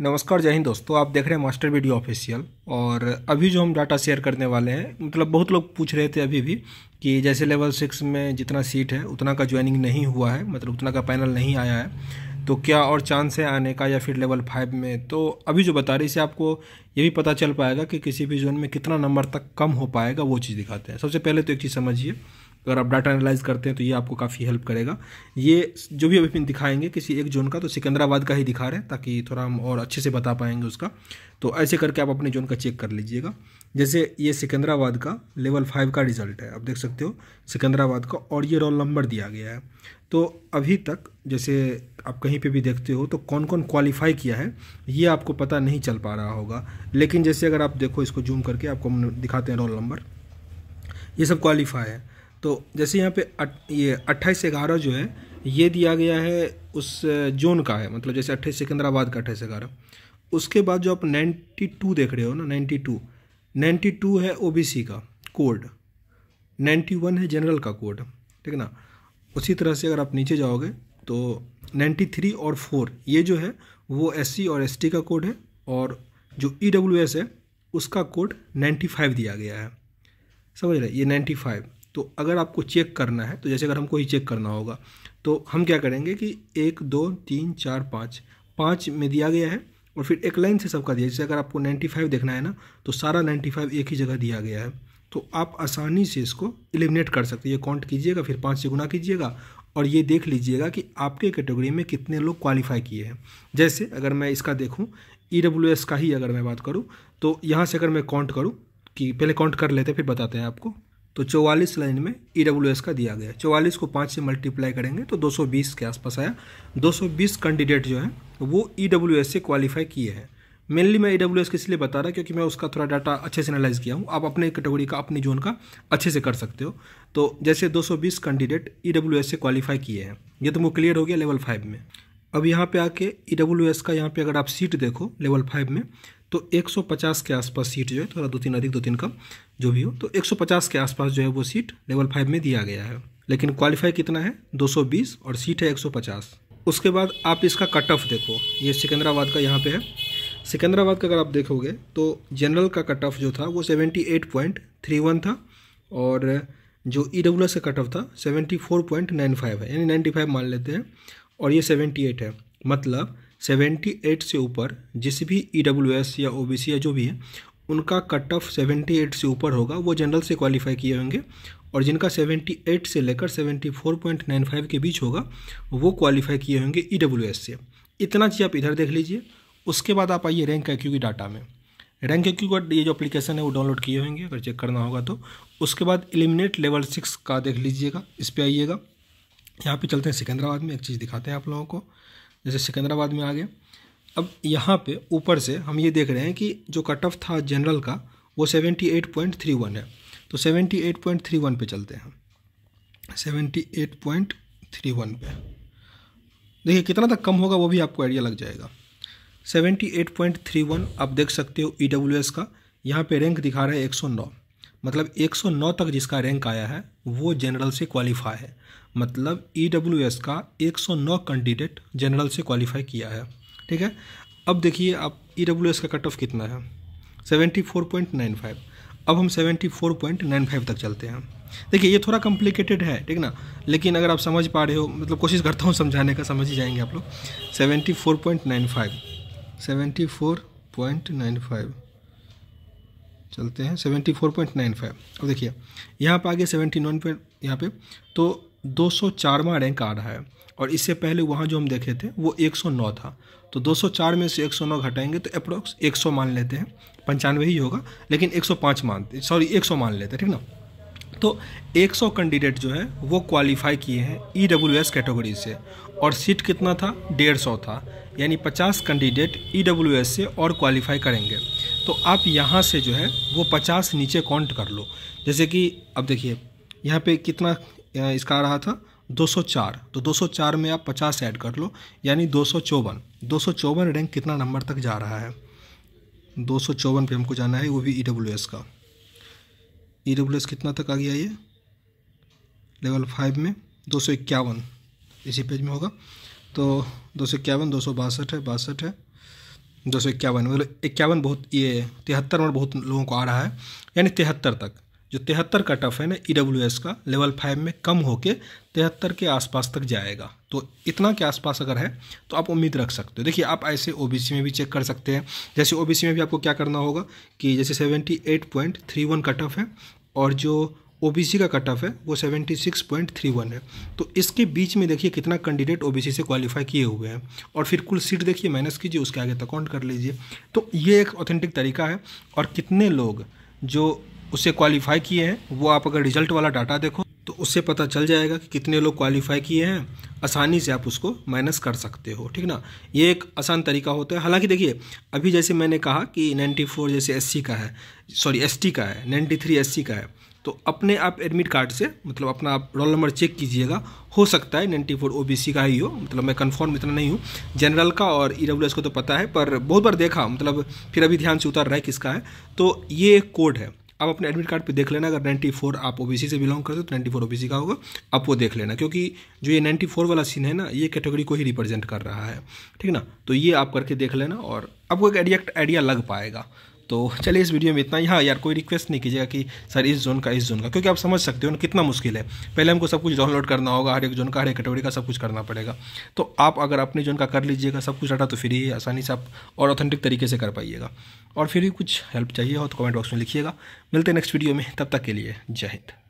नमस्कार जय हिंद दोस्तों आप देख रहे हैं मास्टर वीडियो ऑफिशियल और अभी जो हम डाटा शेयर करने वाले हैं मतलब बहुत लोग पूछ रहे थे अभी भी कि जैसे लेवल सिक्स में जितना सीट है उतना का ज्वाइनिंग नहीं हुआ है मतलब उतना का पैनल नहीं आया है तो क्या और चांस है आने का या फिर लेवल फाइव में तो अभी जो बता रही इसे आपको ये भी पता चल पाएगा कि किसी भी जोन में कितना नंबर तक कम हो पाएगा वो चीज़ दिखाते हैं सबसे पहले तो एक चीज़ समझिए अगर आप डाटा एनालाइज करते हैं तो ये आपको काफ़ी हेल्प करेगा ये जो भी अभी दिखाएंगे किसी एक जोन का तो सिकंदराबाद का ही दिखा रहे हैं ताकि थोड़ा हम और अच्छे से बता पाएंगे उसका तो ऐसे करके आप अपने जोन का चेक कर लीजिएगा जैसे ये सिकंदराबाद का लेवल फाइव का रिजल्ट है आप देख सकते हो सिकंदराबाद का और ये रोल नंबर दिया गया है तो अभी तक जैसे आप कहीं पे भी देखते हो तो कौन कौन क्वालिफाई किया है ये आपको पता नहीं चल पा रहा होगा लेकिन जैसे अगर आप देखो इसको जूम करके आपको हम दिखाते हैं रोल नंबर ये सब क्वालिफाई है तो जैसे यहाँ पे ये अट्ठाईस ग्यारह जो है ये दिया गया है उस जोन का है मतलब जैसे अट्ठाईस सिकंदराबाद का अट्ठाईस ग्यारह उसके बाद जो आप नाइन्टी टू देख रहे हो ना नाइन्टी टू नाइन्टी टू है ओ का कोड नाइन्टी वन है जनरल का कोड ठीक है ना उसी तरह से अगर आप नीचे जाओगे तो नाइन्टी थ्री और फोर ये जो है वो एस और एस का कोड है और जो ई e है उसका कोड नाइन्टी फाइव दिया गया है समझ रहे ये नाइन्टी फाइव तो अगर आपको चेक करना है तो जैसे अगर हमको ही चेक करना होगा तो हम क्या करेंगे कि एक दो तीन चार पाँच पाँच में दिया गया है और फिर एक लाइन से सबका दिया जैसे अगर आपको 95 देखना है ना तो सारा 95 एक ही जगह दिया गया है तो आप आसानी से इसको एलिमिनेट कर सकते हैं काउंट कीजिएगा फिर पाँच से गुना कीजिएगा और ये देख लीजिएगा कि आपके कैटेगरी में कितने लोग क्वालिफाई किए हैं जैसे अगर मैं इसका देखूँ ई e डब्ल्यू एस का ही अगर मैं बात करूँ तो यहाँ से अगर मैं काउंट करूँ कि पहले काउंट कर लेते हैं फिर बताते हैं आपको तो चौवालीस लाइन में ई डब्ल्यू एस का दिया गया चौवालीस को पाँच से मल्टीप्लाई करेंगे तो 220 के आसपास आया 220 कैंडिडेट जो हैं वो ई डब्ल्यू एस से क्वालिफाई किए हैं मेनली मैं ई e डब्ल्यू एस इसलिए बता रहा क्योंकि मैं उसका थोड़ा डाटा अच्छे से एनालाइज किया हूँ आप अपने कैटेगरी का अपनी जोन का अच्छे से कर सकते हो तो जैसे 220 कैंडिडेट ई डब्ल्यू एस से क्वालिफाई किए हैं ये तो वो क्लियर हो गया लेवल फाइव में अब यहाँ पे आके ई डब्ल्यू एस का यहाँ पे अगर आप सीट देखो लेवल फाइव में तो 150 के आसपास सीट जो है थोड़ा दो तीन अधिक दो तीन कम जो भी हो तो 150 के आसपास जो है वो सीट लेवल फाइव में दिया गया है लेकिन क्वालिफाई कितना है 220 और सीट है 150 उसके बाद आप इसका कट ऑफ देखो ये सिकंदराबाद का यहाँ पे है सिकंदराबाद का अगर आप देखोगे तो जनरल का कट ऑफ जो था वो सेवेंटी था और जो ई e एस का कट ऑफ था सेवेंटी है यानी नाइन्टी मान लेते हैं और ये सेवेंटी है मतलब सेवेंटी एट से ऊपर जिस भी ई डब्ल्यू एस या ओ बी सी या जो भी है उनका कट ऑफ सेवेंटी एट से ऊपर होगा वो जनरल से क्वालिफाई किए होंगे और जिनका सेवेंटी एट से लेकर seventy four point nine five के बीच होगा वो क्वालिफाई किए होंगे ई डब्ल्यू एस से इतना चीज़ आप इधर देख लीजिए उसके बाद आप आइए रैंक एक्यू की डाटा में रैंक एक्यू का ये जो एप्लीकेशन है वो डाउनलोड किए होंगे अगर चेक करना होगा तो उसके बाद एलिमिनेट लेवल सिक्स का देख लीजिएगा इस पर आइएगा यहाँ पे चलते हैं सिकंदराबाद में एक चीज़ दिखाते हैं आप लोगों को जैसे सिकंदराबाद में आ गया अब यहाँ पे ऊपर से हम ये देख रहे हैं कि जो कट ऑफ था जनरल का वो 78.31 है तो 78.31 पे चलते हैं 78.31 पे देखिए कितना तक कम होगा वो भी आपको आइडिया लग जाएगा 78.31 आप देख सकते हो ई e का यहाँ पे रैंक दिखा रहा है 109 मतलब 109 तक जिसका रैंक आया है वो जनरल से क्वालिफाई है मतलब ई e का 109 कैंडिडेट जनरल से क्वालिफाई किया है ठीक है अब देखिए आप ई e का कट ऑफ कितना है 74.95 अब हम 74.95 तक चलते हैं देखिए ये थोड़ा कॉम्प्लिकेटेड है ठीक ना लेकिन अगर आप समझ पा रहे हो मतलब कोशिश करता हूँ समझाने का समझ ही जाएंगे आप लोग सेवेंटी फोर चलते हैं seventy four point nine five अब देखिए यहाँ पर आगे सेवेंटी नाइन पे यहाँ पे तो दो सौ चारवा रैंक आ रहा है और इससे पहले वहाँ जो हम देखे थे वो एक सौ नौ था तो दो सौ चार में से एक सौ नौ घटाएंगे तो अप्रोक्स एक सौ मान लेते हैं पंचानवे ही होगा लेकिन एक सौ पाँच मानते सॉरी एक सौ मान लेते हैं ठीक ना तो 100 कैंडिडेट जो है वो क्वालिफाई किए हैं ई डब्ल्यू एस कैटेगरी से और सीट कितना था डेढ़ सौ था यानी पचास कैंडिडेट ई डब्ल्यू एस से और क्वालिफाई करेंगे तो आप यहाँ से जो है वो पचास नीचे काउंट कर लो जैसे कि अब देखिए यहाँ पे कितना इसका आ रहा था 204 तो 204 में आप 50 ऐड कर लो यानी दो सौ चौवन रैंक कितना नंबर तक जा रहा है दो सौ चौवन पे हमको जाना है वो भी ई डब्ल्यू एस का ई डब्ल्यू एस कितना तक आ गया ये लेवल फाइव में दो सौ इक्यावन इसी पेज में होगा तो दो सौ इक्यावन दो सौ बासठ है बासठ है दो सौ इक्यावन मतलब इक्यावन बहुत ये तिहत्तर और बहुत लोगों को आ रहा है यानी तिहत्तर तक जो तिहत्तर का टफ है ना ई डब्ल्यू एस का लेवल फाइव में कम होके तिहत्तर के आसपास तक जाएगा तो इतना के आसपास अगर है तो आप उम्मीद रख सकते हो देखिए आप ऐसे ओ बी सी में भी चेक कर सकते हैं जैसे ओ बी सी में भी आपको क्या करना होगा कि जैसे seventy eight point three one का टफ है और जो ओबीसी का कट ऑफ है वो 76.31 है तो इसके बीच में देखिए कितना कैंडिडेट ओबीसी से क्वालिफाई किए हुए हैं और फिर कुल सीट देखिए माइनस कीजिए उसके आगे तक कर लीजिए तो ये एक ऑथेंटिक तरीका है और कितने लोग जो उससे क्वालिफाई किए हैं वो आप अगर रिजल्ट वाला डाटा देखो तो उससे पता चल जाएगा कि कितने लोग क्वालिफाई किए हैं आसानी से आप उसको माइनस कर सकते हो ठीक ना ये एक आसान तरीका होता है हालांकि देखिए अभी जैसे मैंने कहा कि 94 जैसे एससी का है सॉरी एसटी का है 93 एससी का है तो अपने आप एडमिट कार्ड से मतलब अपना आप रोल नंबर चेक कीजिएगा हो सकता है नाइन्टी फोर ओ का ही हो मतलब मैं कन्फर्म इतना नहीं हूँ जनरल का और ई e को तो पता है पर बहुत बार देखा मतलब फिर अभी ध्यान से उतर रहा है किसका है तो ये कोड है आप अपने एडमिट कार्ड पे देख लेना अगर 94 आप ओबीसी से बिलोंग करते हो तो 94 ओबीसी का होगा आप वो देख लेना क्योंकि जो ये 94 वाला सीन है ना ये कैटेगरी को ही रिप्रेजेंट कर रहा है ठीक ना तो ये आप करके देख लेना और आपको एक एडियक्ट आइडिया लग पाएगा तो चलिए इस वीडियो में इतना ही हाँ यार कोई रिक्वेस्ट नहीं कीजिएगा कि सर इस जोन का इस जोन का क्योंकि आप समझ सकते हो ना कितना मुश्किल है पहले हमको सब कुछ डाउनलोड करना होगा हर एक जोन का हर एक कैटेगरी का सब कुछ करना पड़ेगा तो आप अगर अपने जोन का कर लीजिएगा सब कुछ रटा तो फिर ही आसानी से आप और ऑथेंटिक तरीके से कर पाइएगा और फिर भी कुछ हेल्प चाहिए हो तो कमेंट बॉक्स में लिखिएगा मिलते हैं नेक्स्ट वीडियो में तब तक के लिए जय हिंद